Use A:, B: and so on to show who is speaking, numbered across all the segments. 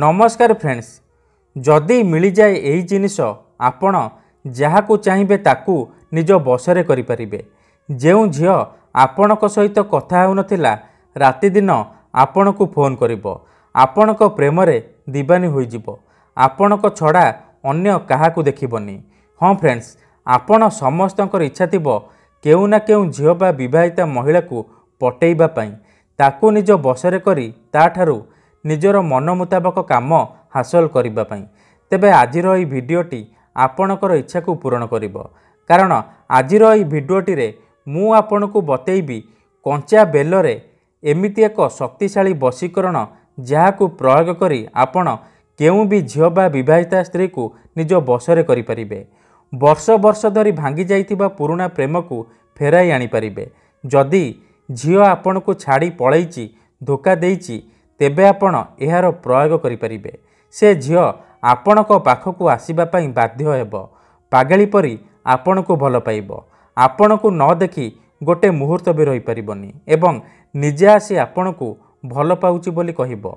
A: ନମସ୍କାର ଫ୍ରେଣ୍ଡସ୍ ଯଦି ମିଳିଯାଏ ଏହି ଜିନିଷ ଆପଣ ଯାହାକୁ ଚାହିଁବେ ତାକୁ ନିଜ ବସରେ କରିପାରିବେ ଯେଉଁ ଝିଅ ଆପଣଙ୍କ ସହିତ କଥା ହେଉନଥିଲା ରାତିଦିନ ଆପଣଙ୍କୁ ଫୋନ୍ କରିବ ଆପଣଙ୍କ ପ୍ରେମରେ ଦିବାନୀ ହୋଇଯିବ ଆପଣଙ୍କ ଛଡ଼ା ଅନ୍ୟ କାହାକୁ ଦେଖିବନି ହଁ ଫ୍ରେଣ୍ଡସ୍ ଆପଣ ସମସ୍ତଙ୍କର ଇଚ୍ଛା ଥିବ କେଉଁ ନା କେଉଁ ଝିଅ ବା ବିବାହିତା ମହିଳାକୁ ପଟେଇବା ପାଇଁ ତାକୁ ନିଜ ବସରେ କରି ତା'ଠାରୁ ନିଜର ମନ ମୁତାବକ କାମ ହାସଲ କରିବା ପାଇଁ ତେବେ ଆଜିର ଏହି ଭିଡ଼ିଓଟି ଆପଣଙ୍କର ଇଚ୍ଛାକୁ ପୂରଣ କରିବ କାରଣ ଆଜିର ଏହି ଭିଡ଼ିଓଟିରେ ମୁଁ ଆପଣଙ୍କୁ ବତେଇବି କଞ୍ଚା ବେଲରେ ଏମିତି ଏକ ଶକ୍ତିଶାଳୀ ବଶୀକରଣ ଯାହାକୁ ପ୍ରୟୋଗ କରି ଆପଣ କେଉଁ ବି ଝିଅ ବା ବିବାହିତା ସ୍ତ୍ରୀକୁ ନିଜ ବଶରେ କରିପାରିବେ ବର୍ଷ ବର୍ଷ ଧରି ଭାଙ୍ଗି ଯାଇଥିବା ପୁରୁଣା ପ୍ରେମକୁ ଫେରାଇ ଆଣିପାରିବେ ଯଦି ଝିଅ ଆପଣଙ୍କୁ ଛାଡ଼ି ପଳାଇଛି ଧୋକା ଦେଇଛି ତେବେ ଆପଣ ଏହାର ପ୍ରୟୋଗ କରିପାରିବେ ସେ ଝିଅ ଆପଣଙ୍କ ପାଖକୁ ଆସିବା ପାଇଁ ବାଧ୍ୟ ହେବ ପାଗେଳି ପରି ଆପଣଙ୍କୁ ଭଲ ପାଇବ ଆପଣଙ୍କୁ ନ ଦେଖି ଗୋଟେ ମୁହୂର୍ତ୍ତ ବି ରହିପାରିବନି ଏବଂ ନିଜେ ଆସି ଆପଣଙ୍କୁ ଭଲ ପାଉଛି ବୋଲି କହିବ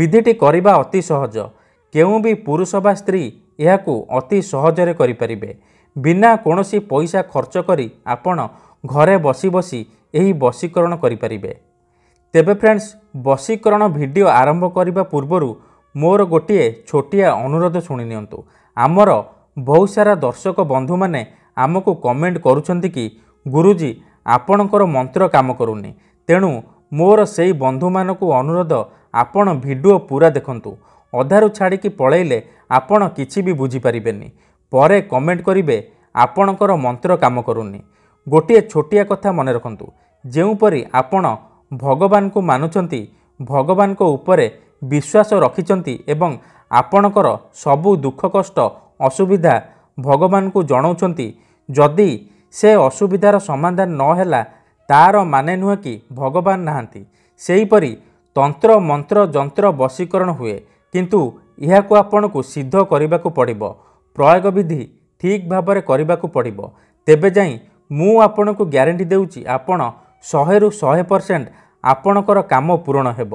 A: ବିଧିଟି କରିବା ଅତି ସହଜ କେଉଁ ବି ପୁରୁଷ ବା ସ୍ତ୍ରୀ ଏହାକୁ ଅତି ସହଜରେ କରିପାରିବେ ବିନା କୌଣସି ପଇସା ଖର୍ଚ୍ଚ କରି ଆପଣ ଘରେ ବସି ବସି ଏହି ବଶୀକରଣ କରିପାରିବେ ତେବେ ଫ୍ରେଣ୍ଡସ୍ ବସିକରଣ ଭିଡ଼ିଓ ଆରମ୍ଭ କରିବା ପୂର୍ବରୁ ମୋର ଗୋଟିଏ ଛୋଟିଆ ଅନୁରୋଧ ଶୁଣି ନିଅନ୍ତୁ ଆମର ବହୁତ ସାରା ଦର୍ଶକ ବନ୍ଧୁମାନେ ଆମକୁ କମେଣ୍ଟ କରୁଛନ୍ତି କି ଗୁରୁଜୀ ଆପଣଙ୍କର ମନ୍ତ୍ର କାମ କରୁନି ତେଣୁ ମୋର ସେଇ ବନ୍ଧୁମାନଙ୍କୁ ଅନୁରୋଧ ଆପଣ ଭିଡ଼ିଓ ପୁରା ଦେଖନ୍ତୁ ଅଧାରୁ ଛାଡ଼ିକି ପଳେଇଲେ ଆପଣ କିଛି ବି ବୁଝିପାରିବେନି ପରେ କମେଣ୍ଟ କରିବେ ଆପଣଙ୍କର ମନ୍ତ୍ର କାମ କରୁନି ଗୋଟିଏ ଛୋଟିଆ କଥା ମନେ ରଖନ୍ତୁ ଯେଉଁପରି ଆପଣ ଭଗବାନଙ୍କୁ ମାନୁଛନ୍ତି ଭଗବାନଙ୍କ ଉପରେ ବିଶ୍ୱାସ ରଖିଛନ୍ତି ଏବଂ ଆପଣଙ୍କର ସବୁ ଦୁଃଖ କଷ୍ଟ ଅସୁବିଧା ଭଗବାନଙ୍କୁ ଜଣାଉଛନ୍ତି ଯଦି ସେ ଅସୁବିଧାର ସମାଧାନ ନହେଲା ତା'ର ମାନେ ନୁହେଁ କି ଭଗବାନ ନାହାନ୍ତି ସେହିପରି ତନ୍ତ୍ର ମନ୍ତ୍ର ଯନ୍ତ୍ର ବଶୀକରଣ ହୁଏ କିନ୍ତୁ ଏହାକୁ ଆପଣଙ୍କୁ ସିଦ୍ଧ କରିବାକୁ ପଡ଼ିବ ପ୍ରୟୋଗ ବିଧି ଠିକ୍ ଭାବରେ କରିବାକୁ ପଡ଼ିବ ତେବେ ଯାଇ ମୁଁ ଆପଣଙ୍କୁ ଗ୍ୟାରେଣ୍ଟି ଦେଉଛି ଆପଣ ଶହେରୁ ଶହେ ପରସେଣ୍ଟ ଆପଣଙ୍କର କାମ ପୂରଣ ହେବ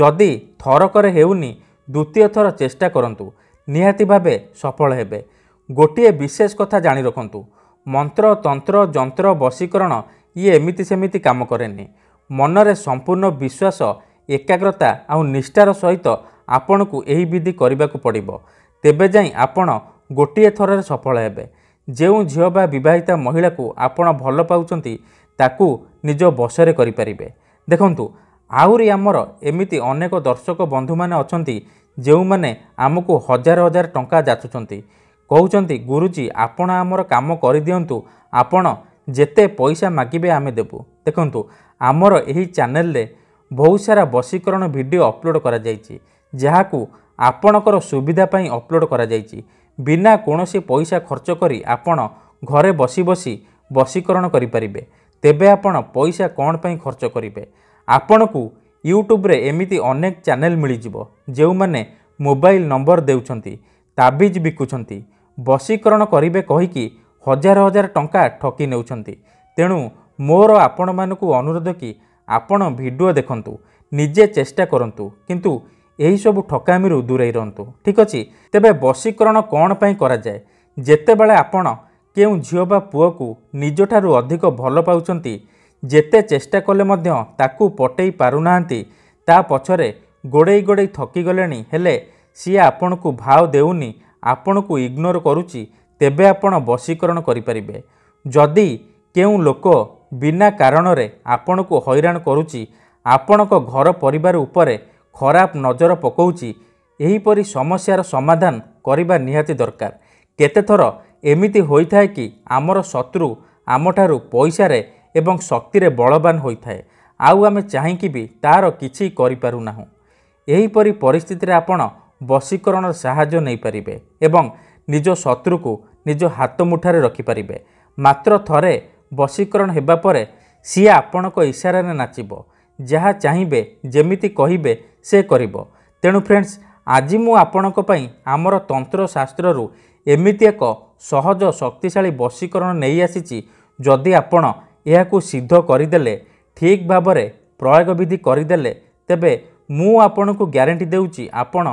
A: ଯଦି ଥରକରେ ହେଉନି ଦ୍ୱିତୀୟ ଥର ଚେଷ୍ଟା କରନ୍ତୁ ନିହାତି ଭାବେ ସଫଳ ହେବେ ଗୋଟିଏ ବିଶେଷ କଥା ଜାଣି ରଖନ୍ତୁ ମନ୍ତ୍ର ତନ୍ତ୍ର ଯନ୍ତ୍ର ବଶୀକରଣ ଇଏ ଏମିତି ସେମିତି କାମ କରେନି ମନରେ ସମ୍ପୂର୍ଣ୍ଣ ବିଶ୍ୱାସ ଏକାଗ୍ରତା ଆଉ ନିଷ୍ଠାର ସହିତ ଆପଣଙ୍କୁ ଏହି ବିଧି କରିବାକୁ ପଡ଼ିବ ତେବେ ଯାଇ ଆପଣ ଗୋଟିଏ ଥରରେ ସଫଳ ହେବେ ଯେଉଁ ଝିଅ ବା ବିବାହିତା ମହିଳାକୁ ଆପଣ ଭଲ ପାଉଛନ୍ତି ତାକୁ ନିଜ ବଶରେ କରିପାରିବେ ଦେଖନ୍ତୁ ଆହୁରି ଆମର ଏମିତି ଅନେକ ଦର୍ଶକ ବନ୍ଧୁମାନେ ଅଛନ୍ତି ଯେଉଁମାନେ ଆମକୁ ହଜାର ହଜାର ଟଙ୍କା ଯାଚୁଛନ୍ତି କହୁଛନ୍ତି ଗୁରୁଜୀ ଆପଣ ଆମର କାମ କରିଦିଅନ୍ତୁ ଆପଣ ଯେତେ ପଇସା ମାଗିବେ ଆମେ ଦେବୁ ଦେଖନ୍ତୁ ଆମର ଏହି ଚ୍ୟାନେଲରେ ବହୁତ ସାରା ବଶୀକରଣ ଭିଡ଼ିଓ ଅପଲୋଡ଼ କରାଯାଇଛି ଯାହାକୁ ଆପଣଙ୍କର ସୁବିଧା ପାଇଁ ଅପଲୋଡ଼ କରାଯାଇଛି ବିନା କୌଣସି ପଇସା ଖର୍ଚ୍ଚ କରି ଆପଣ ଘରେ ବସି ବସି ବଶୀକରଣ କରିପାରିବେ ତେବେ ଆପଣ ପଇସା କ'ଣ ପାଇଁ ଖର୍ଚ୍ଚ କରିବେ ଆପଣଙ୍କୁ ୟୁଟ୍ୟୁବରେ ଏମିତି ଅନେକ ଚ୍ୟାନେଲ ମିଳିଯିବ ଯେଉଁମାନେ ମୋବାଇଲ ନମ୍ବର ଦେଉଛନ୍ତି ତାବିଜ ବିକୁଛନ୍ତି ବଶୀକରଣ କରିବେ କହିକି ହଜାର ହଜାର ଟଙ୍କା ଠକି ନେଉଛନ୍ତି ତେଣୁ ମୋର ଆପଣମାନଙ୍କୁ ଅନୁରୋଧ କି ଆପଣ ଭିଡ଼ିଓ ଦେଖନ୍ତୁ ନିଜେ ଚେଷ୍ଟା କରନ୍ତୁ କିନ୍ତୁ ଏହିସବୁ ଠକାମିରୁ ଦୂରେଇ ରହନ୍ତୁ ଠିକ୍ ଅଛି ତେବେ ବଶୀକରଣ କ'ଣ ପାଇଁ କରାଯାଏ ଯେତେବେଳେ ଆପଣ କେଉଁ ଝିଅ ବା ପୁଅକୁ ନିଜଠାରୁ ଅଧିକ ଭଲ ପାଉଛନ୍ତି ଯେତେ ଚେଷ୍ଟା କଲେ ମଧ୍ୟ ତାକୁ ପଟେଇ ପାରୁନାହାନ୍ତି ତା ପଛରେ ଗୋଡ଼େଇ ଗୋଡ଼େଇ ଥକିଗଲେଣି ହେଲେ ସିଏ ଆପଣଙ୍କୁ ଭାଓ ଦେଉନି ଆପଣଙ୍କୁ ଇଗ୍ନୋର କରୁଛି ତେବେ ଆପଣ ବଶୀକରଣ କରିପାରିବେ ଯଦି କେଉଁ ଲୋକ ବିନା କାରଣରେ ଆପଣଙ୍କୁ ହଇରାଣ କରୁଛି ଆପଣଙ୍କ ଘର ପରିବାର ଉପରେ ଖରାପ ନଜର ପକାଉଛି ଏହିପରି ସମସ୍ୟାର ସମାଧାନ କରିବା ନିହାତି ଦରକାର କେତେଥର ଏମିତି ହୋଇଥାଏ କି ଆମର ଶତ୍ରୁ ଆମଠାରୁ ପଇସାରେ ଏବଂ ଶକ୍ତିରେ ବଳବାନ ହୋଇଥାଏ ଆଉ ଆମେ ଚାହିଁକି ବି ତାହାର କିଛି କରିପାରୁନାହୁଁ ଏହିପରି ପରିସ୍ଥିତିରେ ଆପଣ ବଶୀକରଣର ସାହାଯ୍ୟ ନେଇପାରିବେ ଏବଂ ନିଜ ଶତ୍ରୁକୁ ନିଜ ହାତ ମୁଠାରେ ରଖିପାରିବେ ମାତ୍ର ଥରେ ବଶୀକରଣ ହେବା ପରେ ସିଏ ଆପଣଙ୍କ ଇସାରାରେ ନାଚିବ ଯାହା ଚାହିଁବେ ଯେମିତି କହିବେ ସେ କରିବ ତେଣୁ ଫ୍ରେଣ୍ଡସ୍ ଆଜି ମୁଁ ଆପଣଙ୍କ ପାଇଁ ଆମର ତନ୍ତ୍ରଶାସ୍ତ୍ରରୁ ଏମିତି ଏକ ସହଜ ଶକ୍ତିଶାଳୀ ବଶୀକରଣ ନେଇ ଆସିଛି ଯଦି ଆପଣ ଏହାକୁ ସିଦ୍ଧ କରିଦେଲେ ଠିକ୍ ଭାବରେ ପ୍ରୟୋଗବିଧି କରିଦେଲେ ତେବେ ମୁଁ ଆପଣଙ୍କୁ ଗ୍ୟାରେଣ୍ଟି ଦେଉଛି ଆପଣ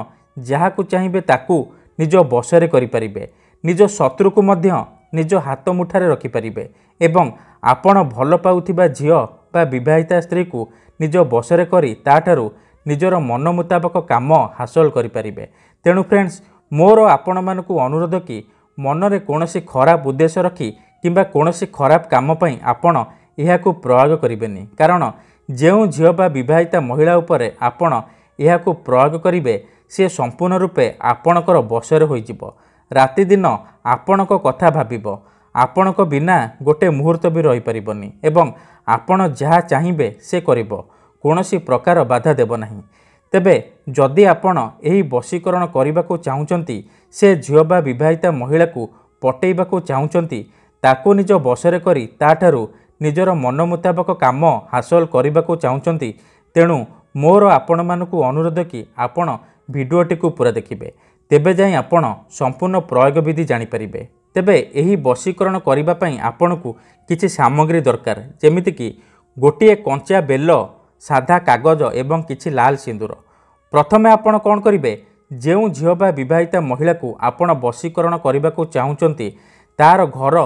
A: ଯାହାକୁ ଚାହିଁବେ ତାକୁ ନିଜ ବଶରେ କରିପାରିବେ ନିଜ ଶତ୍ରୁକୁ ମଧ୍ୟ ନିଜ ହାତ ମୁଠାରେ ରଖିପାରିବେ ଏବଂ ଆପଣ ଭଲ ପାଉଥିବା ଝିଅ ବା ବିବାହିତା ସ୍ତ୍ରୀକୁ ନିଜ ବଶରେ କରି ତାଠାରୁ ନିଜର ମନ ମୁତାବକ କାମ ହାସଲ କରିପାରିବେ ତେଣୁ ଫ୍ରେଣ୍ଡସ୍ ମୋର ଆପଣମାନଙ୍କୁ ଅନୁରୋଧ କି ମନରେ କୌଣସି ଖରାପ ଉଦ୍ଦେଶ୍ୟ ରଖି କିମ୍ବା କୌଣସି ଖରାପ କାମ ପାଇଁ ଆପଣ ଏହାକୁ ପ୍ରୟୋଗ କରିବେନି କାରଣ ଯେଉଁ ଝିଅ ବା ବିବାହିତା ମହିଳା ଉପରେ ଆପଣ ଏହାକୁ ପ୍ରୟୋଗ କରିବେ ସିଏ ସମ୍ପୂର୍ଣ୍ଣ ରୂପେ ଆପଣଙ୍କର ବଶରେ ହୋଇଯିବ ରାତିଦିନ ଆପଣଙ୍କ କଥା ଭାବିବ ଆପଣଙ୍କ ବିନା ଗୋଟିଏ ମୁହୂର୍ତ୍ତ ବି ରହିପାରିବନି ଏବଂ ଆପଣ ଯାହା ଚାହିଁବେ ସେ କରିବ କୌଣସି ପ୍ରକାର ବାଧା ଦେବ ନାହିଁ ତେବେ ଯଦି ଆପଣ ଏହି ବଶୀକରଣ କରିବାକୁ ଚାହୁଁଛନ୍ତି ସେ ଝିଅ ବା ବିବାହିତା ମହିଳାକୁ ପଟେଇବାକୁ ଚାହୁଁଛନ୍ତି ତାକୁ ନିଜ ବଶରେ କରି ତାଠାରୁ ନିଜର ମନ ମୁତାବକ କାମ ହାସଲ କରିବାକୁ ଚାହୁଁଛନ୍ତି ତେଣୁ ମୋର ଆପଣମାନଙ୍କୁ ଅନୁରୋଧ କି ଆପଣ ଭିଡ଼ିଓଟିକୁ ପୁରା ଦେଖିବେ ତେବେ ଯାଇ ଆପଣ ସମ୍ପୂର୍ଣ୍ଣ ପ୍ରୟୋଗ ବିଧି ଜାଣିପାରିବେ ତେବେ ଏହି ବଶୀକରଣ କରିବା ପାଇଁ ଆପଣଙ୍କୁ କିଛି ସାମଗ୍ରୀ ଦରକାର ଯେମିତିକି ଗୋଟିଏ କଞ୍ଚା ବେଲ ସାଧା କାଗଜ ଏବଂ କିଛି ଲାଲ ସିନ୍ଦୁର ପ୍ରଥମେ ଆପଣ କ'ଣ କରିବେ ଯେଉଁ ଝିଅ ବା ବିବାହିତା ମହିଳାକୁ ଆପଣ ବଶୀକରଣ କରିବାକୁ ଚାହୁଁଛନ୍ତି ତା'ର ଘର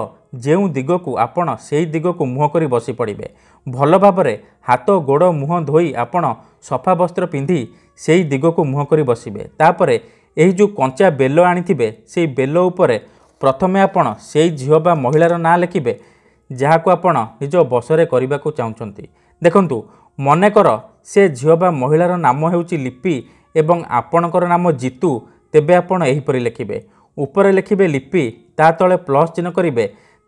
A: ଯେଉଁ ଦିଗକୁ ଆପଣ ସେହି ଦିଗକୁ ମୁହଁ କରି ବସି ପଡ଼ିବେ ଭଲ ଭାବରେ ହାତ ଗୋଡ଼ ମୁହଁ ଧୋଇ ଆପଣ ସଫା ବସ୍ତ୍ର ପିନ୍ଧି ସେହି ଦିଗକୁ ମୁହଁ କରି ବସିବେ ତାପରେ ଏହି ଯେଉଁ କଞ୍ଚା ବେଲ ଆଣିଥିବେ ସେହି ବେଲ ଉପରେ ପ୍ରଥମେ ଆପଣ ସେହି ଝିଅ ବା ମହିଳାର ନାଁ ଲେଖିବେ ଯାହାକୁ ଆପଣ ନିଜ ବସରେ କରିବାକୁ ଚାହୁଁଛନ୍ତି ଦେଖନ୍ତୁ ମନେକର ସେ ଝିଅ ବା ମହିଳାର ନାମ ହେଉଛି ଲିପି ଏବଂ ଆପଣଙ୍କର ନାମ ଜିତୁ ତେବେ ଆପଣ ଏହିପରି ଲେଖିବେ ଉପରେ ଲେଖିବେ ଲିପି ତା ତଳେ ପ୍ଲସ୍ ଚିହ୍ନ କରିବେ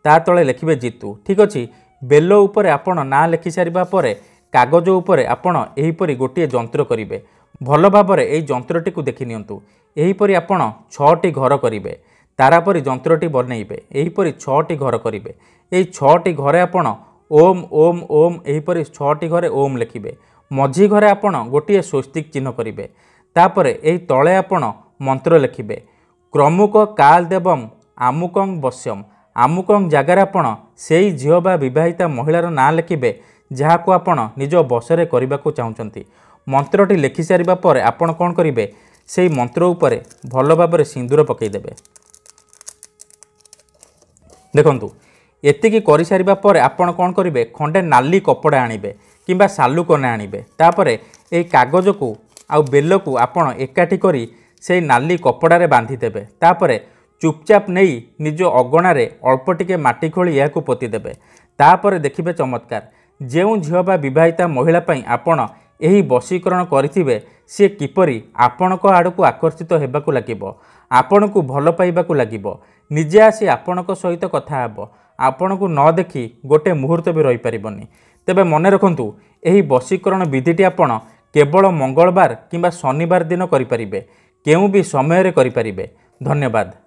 A: ତା ତଳେ ଲେଖିବେ ଜିତୁ ଠିକ୍ ଅଛି ବେଲ ଉପରେ ଆପଣ ନାଁ ଲେଖିସାରିବା ପରେ କାଗଜ ଉପରେ ଆପଣ ଏହିପରି ଗୋଟିଏ ଯନ୍ତ୍ର କରିବେ ଭଲ ଭାବରେ ଏହି ଯନ୍ତ୍ରଟିକୁ ଦେଖିନିଅନ୍ତୁ ଏହିପରି ଆପଣ ଛଅଟି ଘର କରିବେ ତାରାପରି ଯନ୍ତ୍ରଟି ବନେଇବେ ଏହିପରି ଛଅଟି ଘର କରିବେ ଏହି ଛଅଟି ଘରେ ଆପଣ ଓମ୍ ଓମ୍ ଓମ୍ ଏହିପରି ଛଅଟି ଘରେ ଓମ୍ ଲେଖିବେ ମଝି ଘରେ ଆପଣ ଗୋଟିଏ ସ୍ୱସ୍ତିକ ଚିହ୍ନ କରିବେ ତାପରେ ଏହି ତଳେ ଆପଣ ମନ୍ତ୍ର ଲେଖିବେ କ୍ରମୁକ କାଲ ଦେବମ୍ ଆମୁକଂ ବଶ୍ୟମ୍ ଆମୁକଂ ଜାଗାରେ ଆପଣ ସେହି ଝିଅ ବା ବିବାହିତା ମହିଳାର ନାଁ ଲେଖିବେ ଯାହାକୁ ଆପଣ ନିଜ ବଶରେ କରିବାକୁ ଚାହୁଁଛନ୍ତି ମନ୍ତ୍ରଟି ଲେଖିସାରିବା ପରେ ଆପଣ କ'ଣ କରିବେ ସେହି ମନ୍ତ୍ର ଉପରେ ଭଲ ଭାବରେ ସିନ୍ଦୁର ପକାଇଦେବେ ଦେଖନ୍ତୁ ଏତିକି କରିସାରିବା ପରେ ଆପଣ କ'ଣ କରିବେ ଖଣ୍ଡେ ନାଲି କପଡ଼ା ଆଣିବେ କିମ୍ବା ସାଲୁକନା ଆଣିବେ ତାପରେ ଏଇ କାଗଜକୁ ଆଉ ବେଲକୁ ଆପଣ ଏକାଠି କରି ସେଇ ନାଲି କପଡ଼ାରେ ବାନ୍ଧିଦେବେ ତାପରେ ଚୁପଚାପ ନେଇ ନିଜ ଅଗଣାରେ ଅଳ୍ପ ଟିକେ ମାଟି ଖୋଳି ଏହାକୁ ପୋତିଦେବେ ତାପରେ ଦେଖିବେ ଚମତ୍କାର ଯେଉଁ ଝିଅ ବା ବିବାହିତା ମହିଳା ପାଇଁ ଆପଣ ଏହି ବଶୀକରଣ କରିଥିବେ ସିଏ କିପରି ଆପଣଙ୍କ ଆଡ଼କୁ ଆକର୍ଷିତ ହେବାକୁ ଲାଗିବ ଆପଣଙ୍କୁ ଭଲ ପାଇବାକୁ ଲାଗିବ ନିଜେ ଆସି ଆପଣଙ୍କ ସହିତ କଥା ହେବ ଆପଣଙ୍କୁ ନ ଦେଖି ଗୋଟିଏ ମୁହୂର୍ତ୍ତ ବି ରହିପାରିବନି ତେବେ ମନେ ରଖନ୍ତୁ ଏହି ବଶୀକରଣ ବିଧିଟି ଆପଣ କେବଳ ମଙ୍ଗଳବାର କିମ୍ବା ଶନିବାର ଦିନ କରିପାରିବେ କେଉଁ ବି ସମୟରେ କରିପାରିବେ ଧନ୍ୟବାଦ